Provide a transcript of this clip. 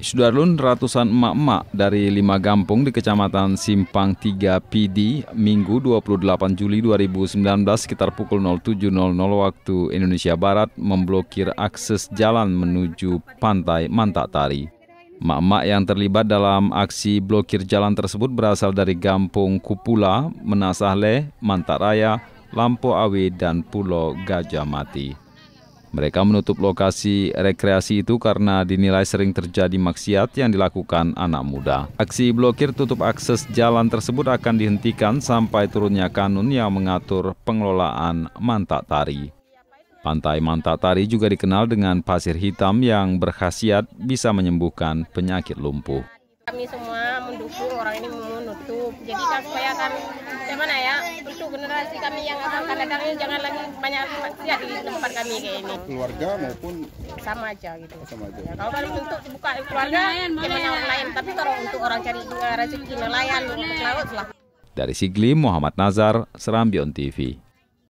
Sudarlun ratusan emak-emak dari lima gampung di Kecamatan Simpang 3 PD Minggu 28 Juli 2019 sekitar pukul 07.00 waktu Indonesia Barat memblokir akses jalan menuju pantai Mantak Tari. Emak-emak yang terlibat dalam aksi blokir jalan tersebut berasal dari Gampung Kupula, Menasahle, Mantaraya, Lampu Awe, dan Pulau Gajah Mati. Mereka menutup lokasi rekreasi itu karena dinilai sering terjadi maksiat yang dilakukan anak muda. Aksi blokir tutup akses jalan tersebut akan dihentikan sampai turunnya kanun yang mengatur pengelolaan mantak tari. Pantai mantak tari juga dikenal dengan pasir hitam yang berkhasiat bisa menyembuhkan penyakit lumpuh. Kami semua mendukung orang ini menutup jadi kan supaya kan gimana ya untuk generasi kami yang akan datang ini jangan lagi banyak maksiat di tempat kami kayak ini keluarga maupun sama aja gitu sama aja ya, kalau kalau untuk buka keluarga gimana ya orang lain tapi kalau untuk orang cari rezeki nelayan untuk laut lah dari Sigli Muhammad Nazar Serambion TV